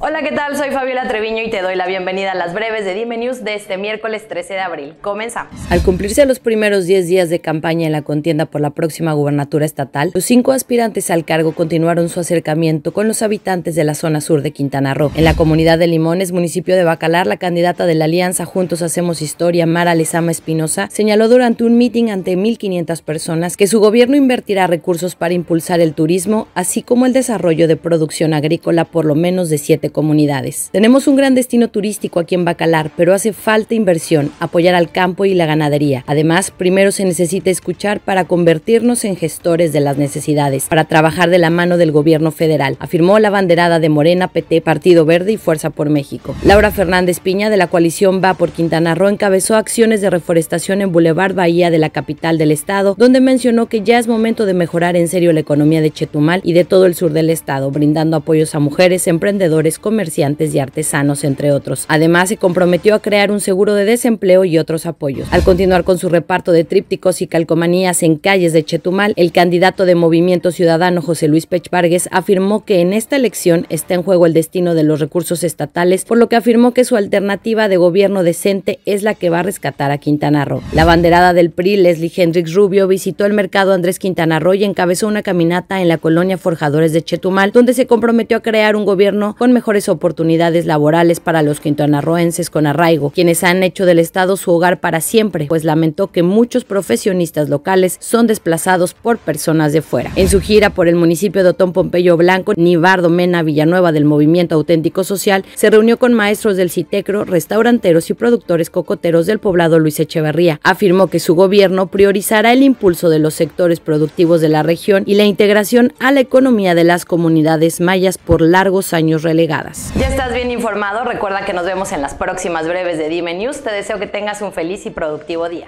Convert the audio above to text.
Hola, ¿qué tal? Soy Fabiola Treviño y te doy la bienvenida a las breves de Dime News de este miércoles 13 de abril. Comenzamos. Al cumplirse los primeros 10 días de campaña en la contienda por la próxima gubernatura estatal, los cinco aspirantes al cargo continuaron su acercamiento con los habitantes de la zona sur de Quintana Roo. En la comunidad de Limones, municipio de Bacalar, la candidata de la alianza Juntos Hacemos Historia, Mara Lezama Espinosa, señaló durante un meeting ante 1.500 personas que su gobierno invertirá recursos para impulsar el turismo, así como el desarrollo de producción agrícola por lo menos de 7 comunidades. Tenemos un gran destino turístico aquí en Bacalar, pero hace falta inversión, apoyar al campo y la ganadería. Además, primero se necesita escuchar para convertirnos en gestores de las necesidades, para trabajar de la mano del gobierno federal, afirmó la banderada de Morena, PT, Partido Verde y Fuerza por México. Laura Fernández Piña de la coalición Va por Quintana Roo encabezó acciones de reforestación en Boulevard Bahía de la capital del estado, donde mencionó que ya es momento de mejorar en serio la economía de Chetumal y de todo el sur del estado, brindando apoyos a mujeres, emprendedores, comerciantes y artesanos, entre otros. Además, se comprometió a crear un seguro de desempleo y otros apoyos. Al continuar con su reparto de trípticos y calcomanías en calles de Chetumal, el candidato de Movimiento Ciudadano José Luis Pech Vargas afirmó que en esta elección está en juego el destino de los recursos estatales, por lo que afirmó que su alternativa de gobierno decente es la que va a rescatar a Quintana Roo. La banderada del PRI, Leslie Hendrix Rubio, visitó el mercado Andrés Quintana Roo y encabezó una caminata en la colonia Forjadores de Chetumal, donde se comprometió a crear un gobierno con mejor oportunidades laborales para los quintanarroenses con arraigo, quienes han hecho del Estado su hogar para siempre, pues lamentó que muchos profesionistas locales son desplazados por personas de fuera. En su gira por el municipio de Otón Pompeyo Blanco, Nibardo Mena Villanueva del Movimiento Auténtico Social se reunió con maestros del CITECRO, restauranteros y productores cocoteros del poblado Luis Echeverría. Afirmó que su gobierno priorizará el impulso de los sectores productivos de la región y la integración a la economía de las comunidades mayas por largos años relegados ya estás bien informado, recuerda que nos vemos en las próximas breves de Dime News. Te deseo que tengas un feliz y productivo día.